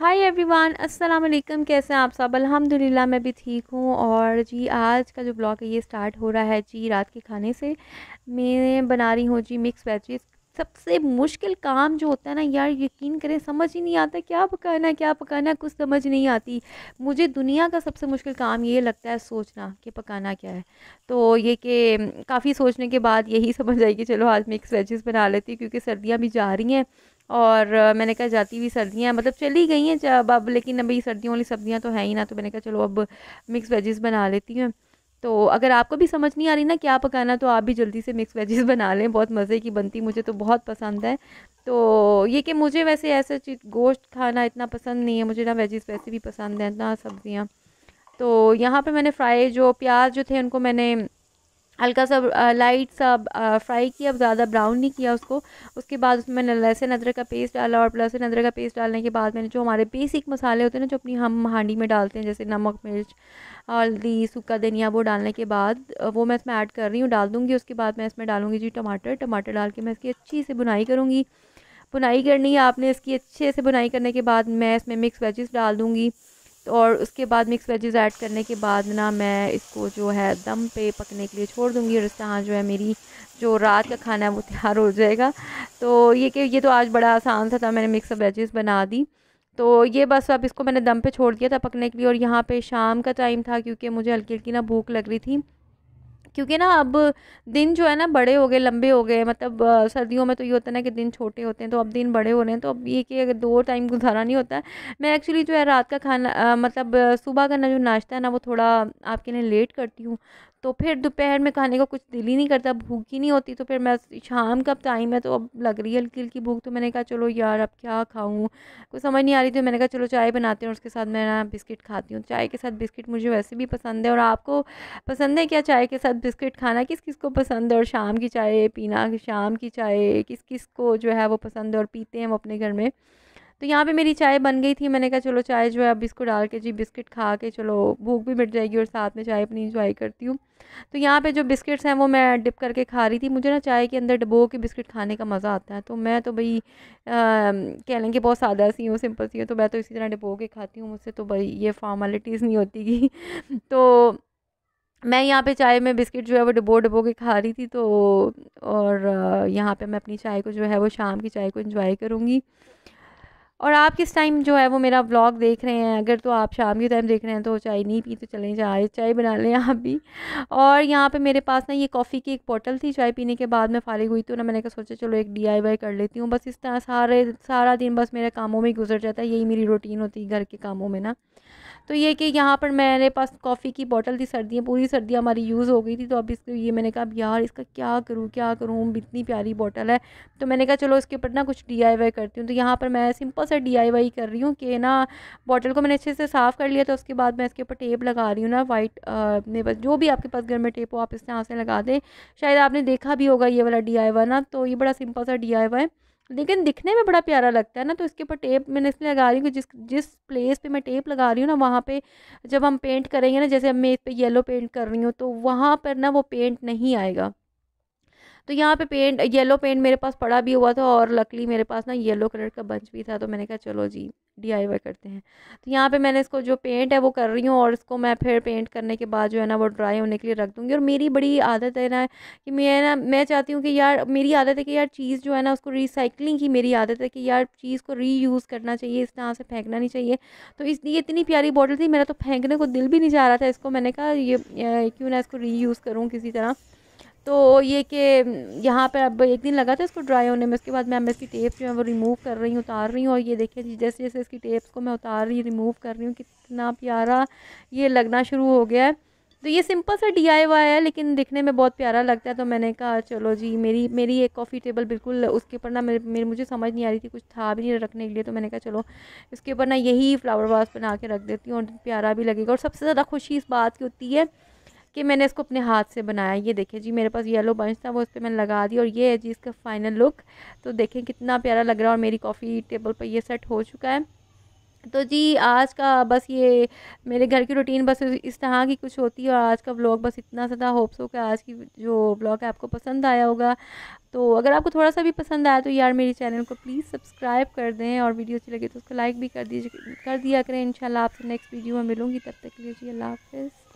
hi everyone अस्सलाम वालेकुम कैसे हैं आप सब अल्हम्दुलिल्लाह मैं भी ठीक हूँ और जी आज का जो ब्लॉग है ये स्टार्ट हो रहा है जी रात के खाने से मैं बना रही हूँ जी मिक्स वेजेस सबसे मुश्किल काम जो होता है ना यार यकीन करें समझ ही नहीं आता क्या पकाना क्या पकाना कुछ समझ नहीं आती मुझे दुनिया का सबसे मुश्किल काम ये लगता है सोचना कि पकाना क्या है तो ये कि काफ़ी सोचने के बाद यही समझ आई कि चलो आज मिक्स वेजेस बना लेती क्योंकि सर्दियाँ भी जा रही हैं और मैंने कहा जाती हुई सर्दियाँ मतलब चली गई हैं जब अब लेकिन अभी सर्दियों वाली सब्जियाँ तो हैं ही ना तो मैंने कहा चलो अब मिक्स वेजेस बना लेती हूँ तो अगर आपको भी समझ नहीं आ रही ना क्या पकाना तो आप भी जल्दी से मिक्स वेजेस बना लें बहुत मज़े की बनती मुझे तो बहुत पसंद है तो ये कि मुझे वैसे ऐसा चीज गोश्त खाना इतना पसंद नहीं है मुझे ना वेजेस वैसे भी पसंद है ना सब्ज़ियाँ तो यहाँ पर मैंने फ्राई जो प्याज जो थे उनको मैंने हल्का सा लाइट सा फ्राई किया ज़्यादा ब्राउन नहीं किया उसको उसके बाद उसमें मैंने लहसुन अदरक का पेस्ट डाला और लहसुन अदरक का पेस्ट डालने के बाद मैंने जो हमारे बेसिक मसाले होते हैं ना जो अपनी हम हांडी में डालते हैं जैसे नमक मिर्च हल्दी सूखा धनिया वो डालने के बाद वो मैं इसमें ऐड कर रही हूँ डाल दूँगी उसके बाद मैं इसमें डालूँगी जी टमाटर टमाटर डाल के मैं इसकी अच्छी से बुनाई करूँगी बुनाई करनी है आपने इसकी अच्छे से बुनाई करने के बाद मैं इसमें मिक्स वेजेस डाल दूँगी और उसके बाद मिक्स वेजेस ऐड करने के बाद ना मैं इसको जो है दम पे पकने के लिए छोड़ दूँगी और इस तरह हाँ जो है मेरी जो रात का खाना है वो तैयार हो जाएगा तो ये कि ये तो आज बड़ा आसान था, था मैंने मिक्स वेजेस बना दी तो ये बस अब इसको मैंने दम पे छोड़ दिया था पकने के लिए और यहाँ पे शाम का टाइम था क्योंकि मुझे हल्की हल्की ना भूख लग रही थी क्योंकि ना अब दिन जो है ना बड़े हो गए लंबे हो गए मतलब सर्दियों में तो ये होता है ना कि दिन छोटे होते हैं तो अब दिन बड़े हो रहे हैं तो अब ये कि अगर दो टाइम गुजारा नहीं होता है मैं एक्चुअली जो है रात का खाना मतलब सुबह का ना जो नाश्ता है ना वो थोड़ा आपके लिए लेट करती हूँ तो फिर दोपहर में खाने का कुछ दिल ही नहीं करता भूख ही नहीं होती तो फिर मैं शाम का टाइम है तो अब लग रही है हल्की हल्की भूख तो मैंने कहा चलो यार अब क्या खाऊँ कुछ समझ नहीं आ रही थी तो मैंने कहा चलो चाय बनाते हैं और उसके साथ मैं ना बिस्किट खाती हूँ चाय के साथ बिस्किट मुझे वैसे भी पसंद है और आपको पसंद है क्या चाय के साथ बिस्किट खाना किस किस को पसंद है और शाम की चाय पीना शाम की चाय किस किस को जो है वो पसंद है और पीते हैं हम अपने घर में तो यहाँ पे मेरी चाय बन गई थी मैंने कहा चलो चाय जो है अब इसको डाल के जी बिस्किट खा के चलो भूख भी मिट जाएगी और साथ में चाय अपनी इंजॉय करती हूँ तो यहाँ पे जो बिस्किट्स हैं वो मैं डिप करके खा रही थी मुझे ना चाय के अंदर डबो के बिस्किट खाने का मज़ा आता है तो मैं तो भाई कह लेंगे बहुत सादा सी हूँ सिंपल सी हूँ तो मैं तो इसी तरह डबो के खाती हूँ मुझसे तो भाई ये फॉर्मेलिटीज़ नहीं होती कि तो मैं यहाँ पे चाय में बिस्किट जो है वो डबो डबो के खा रही थी तो और यहाँ पे मैं अपनी चाय को जो है वो शाम की चाय को एंजॉय करूँगी और आप किस टाइम जो है वो मेरा व्लॉग देख रहे हैं अगर तो आप शाम के टाइम देख रहे हैं तो चाय नहीं पी तो चलें चाय चाय बना लें आप भी और यहाँ पे मेरे पास ना ये कॉफ़ी की एक बोतल थी चाय पीने के बाद मैं फारिग हुई तो ना मैंने कहा सोचा चलो एक डीआईवाई कर लेती हूँ बस इस तरह सारे सारा दिन बस मेरे कामों में गुजर जाता है यही मेरी रूटीन होती है घर के कामों में ना तो ये कि यहाँ पर मेरे पास कॉफ़ी की बॉटल थी सर्दियाँ पूरी सर्दी हमारी यूज़ हो गई थी तो अब इसको ये मैंने कहा अब यार इसका क्या करूँ क्या करूँ इतनी प्यारी बॉटल है तो मैंने कहा चलो इसके ऊपर ना कुछ डी करती हूँ तो यहाँ पर मैं सिंपल सा डी कर रही हूँ कि ना बॉटल को मैंने अच्छे से साफ़ कर लिया तो उसके बाद मैं इसके ऊपर टेप लगा रही हूँ ना वाइट अपने पास जो भी आपके पास घर में टेप हो आप इस तरह से लगा दें शायद आपने देखा भी होगा ये वाला डी ना तो ये बड़ा सिंपल सा डी है लेकिन दिखने में बड़ा प्यारा लगता है ना तो इसके ऊपर टेप मैंने इसलिए लगा रही हूँ कि जिस जिस प्लेस पे मैं टेप लगा रही हूँ ना वहाँ पे जब हम पेंट करेंगे ना जैसे मैं इस पर येलो पेंट कर रही हूँ तो वहाँ पर ना वो पेंट नहीं आएगा तो यहाँ पे पेंट येलो पेंट मेरे पास पड़ा भी हुआ था और लकली मेरे पास ना येलो कलर का बंच भी था तो मैंने कहा चलो जी डी करते हैं तो यहाँ पे मैंने इसको जो पेंट है वो कर रही हूँ और इसको मैं फिर पेंट करने के बाद जो है ना वो ड्राई होने के लिए रख दूँगी और मेरी बड़ी आदत है ना कि मैं ना मैं चाहती हूँ कि यार मेरी आदत है कि यार चीज़ जो है ना उसको रिसाइकलिंग की मेरी आदत है कि यार चीज़ को रीयूज़ करना चाहिए इस तरह से फेंकना नहीं चाहिए तो इसलिए इतनी प्यारी बॉटल थी मेरा तो फेंकने को दिल भी नहीं जा रहा था इसको मैंने कहा ये क्यों ना इसको रीयूज़ करूँ किसी तरह तो ये कि यहाँ पर अब एक दिन लगा था इसको ड्राई होने में उसके बाद मैं मैं इसकी टेप जो है वो रिमूव कर रही हूँ उतार रही हूँ और ये देखें जी जैसे जैसे इसकी टेप्स को मैं उतार रही रिमूव कर रही हूँ कितना प्यारा ये लगना शुरू हो गया है तो ये सिंपल सा डी है लेकिन दिखने में बहुत प्यारा लगता है तो मैंने कहा चलो जी मेरी मेरी एक कॉफ़ी टेबल बिल्कुल उसके ऊपर ना मेरे, मेरे मुझे समझ नहीं आ रही थी कुछ था भी नहीं रखने के लिए तो मैंने कहा चलो इसके ऊपर ना यही फ्लावर वास बना के रख देती हूँ और प्यारा भी लगेगा और सबसे ज़्यादा खुशी इस बात की होती है कि मैंने इसको अपने हाथ से बनाया ये देखें जी मेरे पास येलो बंश था वो उस पर मैंने लगा दी और ये है जी इसका फाइनल लुक तो देखें कितना प्यारा लग रहा है और मेरी कॉफ़ी टेबल पर ये सेट हो चुका है तो जी आज का बस ये मेरे घर की रूटीन बस इस तरह की कुछ होती है और आज का व्लॉग बस इतना सा था होप्स हो कि आज की जो व्लॉग है आपको पसंद आया होगा तो अगर आपको थोड़ा सा भी पसंद आया तो यार मेरे चैनल को प्लीज़ सब्सक्राइब कर दें और वीडियो अच्छी लगे तो उसको लाइक भी कर दीजिए कर दिया करें इंशाल्लाह आपसे नेक्स्ट वीडियो में मिलूँगी तब तक के लिए जी अल्लाह हाफिज़